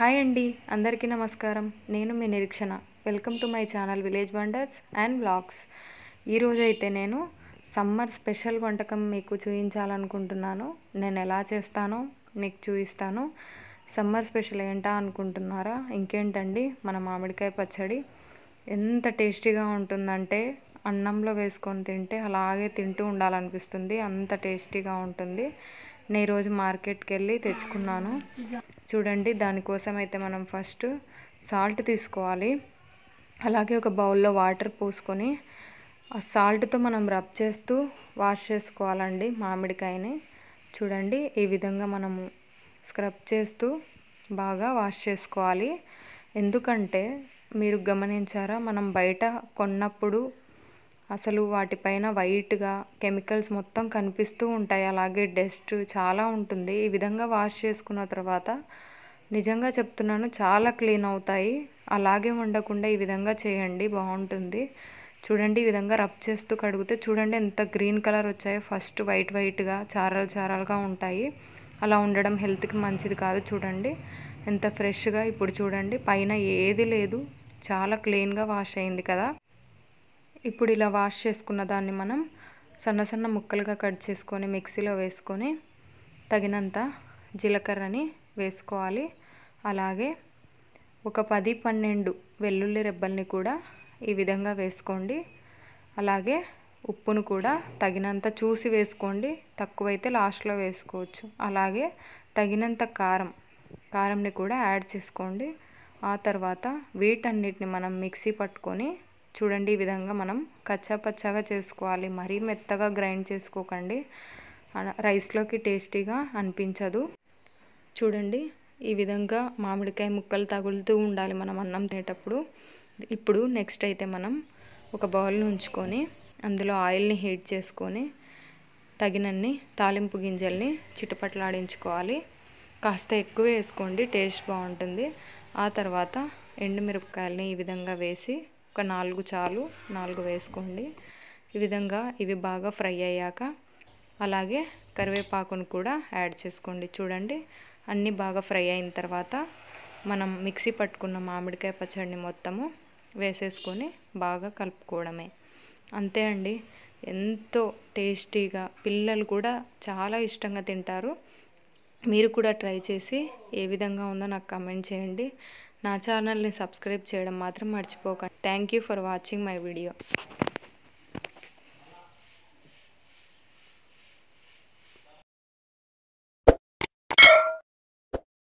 hi అండి అందరికీ నమస్కారం నేను మీ Nireekshana welcome to my channel village wonders and blogs ఈరోజైతే అయితే నేను సమ్మర్ స్పెషల్ వంటకం మీకు చూపించాలనుకుంటున్నాను నేను ఎలా చేస్తానో మీకు చూపిస్తాను సమ్మర్ స్పెషల్ ఏంటా అనుకుంటున్నారా ఇంకేంటండి మన మామిడికాయ పచ్చడి ఎంత టేస్టీగా ఉంటుందంటే అన్నంలో వేసుకొని తింటే అలాగే తింటూ ఉండాలనిపిస్తుంది అంత టేస్టీగా ఉంటుంది నేను ఈరోజు మార్కెట్కి వెళ్ళి తెచ్చుకున్నాను చూడండి దానికోసం అయితే మనం ఫస్ట్ సాల్ట్ తీసుకోవాలి అలాగే ఒక బౌల్లో వాటర్ పోసుకొని ఆ సాల్ట్తో మనం రబ్ చేస్తూ వాష్ చేసుకోవాలండి మామిడికాయని చూడండి ఈ విధంగా మనము స్క్రబ్ చేస్తూ బాగా వాష్ చేసుకోవాలి ఎందుకంటే మీరు గమనించారా మనం బయట కొన్నప్పుడు అసలు వాటిపైన వైట్గా కెమికల్స్ మొత్తం కనిపిస్తూ ఉంటాయి అలాగే డస్ట్ చాలా ఉంటుంది ఈ విధంగా వాష్ చేసుకున్న తర్వాత నిజంగా చెప్తున్నాను చాలా క్లీన్ అవుతాయి అలాగే ఉండకుండా ఈ విధంగా చేయండి బాగుంటుంది చూడండి ఈ విధంగా రబ్ చేస్తూ కడిగితే చూడండి ఎంత గ్రీన్ కలర్ వచ్చాయో ఫస్ట్ వైట్ వైట్గా చారలు చారాలుగా ఉంటాయి అలా ఉండడం హెల్త్కి మంచిది కాదు చూడండి ఎంత ఫ్రెష్గా ఇప్పుడు చూడండి పైన ఏది లేదు చాలా క్లీన్గా వాష్ అయింది కదా ఇప్పుడు ఇలా వాష్ చేసుకున్న దాన్ని మనం సన్న సన్న ముక్కలుగా కట్ చేసుకొని మిక్సీలో వేసుకొని తగినంత జీలకర్రని వేసుకోవాలి అలాగే ఒక పది పన్నెండు వెల్లుల్లి రెబ్బల్ని కూడా ఈ విధంగా వేసుకోండి అలాగే ఉప్పును కూడా తగినంత చూసి వేసుకోండి తక్కువైతే లాస్ట్లో వేసుకోవచ్చు అలాగే తగినంత కారం కారంని కూడా యాడ్ చేసుకోండి ఆ తర్వాత వీటన్నిటిని మనం మిక్సీ పట్టుకొని చూడండి ఈ విధంగా మనం కచ్చాపచ్చాగా చేసుకోవాలి మరీ మెత్తగా గ్రైండ్ చేసుకోకండి రైస్లోకి టేస్టీగా అనిపించదు చూడండి ఈ విధంగా మామిడికాయ ముక్కలు తగులుతూ ఉండాలి మనం అన్నం తినేటప్పుడు ఇప్పుడు నెక్స్ట్ అయితే మనం ఒక బౌల్ని ఉంచుకొని అందులో ఆయిల్ని హీట్ చేసుకొని తగినన్ని తాలింపు గింజల్ని చిటపట్లాడించుకోవాలి కాస్త ఎక్కువ వేసుకోండి టేస్ట్ బాగుంటుంది ఆ తర్వాత ఎండుమిరపకాయలని ఈ విధంగా వేసి ఒక నాలుగు చాలు నాలుగు వేసుకోండి ఈ విధంగా ఇవి బాగా ఫ్రై అయ్యాక అలాగే కరివేపాకును కూడా యాడ్ చేసుకోండి చూడండి అన్నీ బాగా ఫ్రై అయిన తర్వాత మనం మిక్సీ పట్టుకున్న మామిడికాయ పచ్చడిని మొత్తము వేసేసుకొని బాగా కలుపుకోవడమే అంతే అండి ఎంతో టేస్టీగా పిల్లలు కూడా చాలా ఇష్టంగా తింటారు మీరు కూడా ట్రై చేసి ఏ విధంగా ఉందో నాకు కమెంట్ చేయండి నా ఛానల్ని సబ్స్క్రైబ్ చేయడం మాత్రం మర్చిపోకండి thank you for watching my video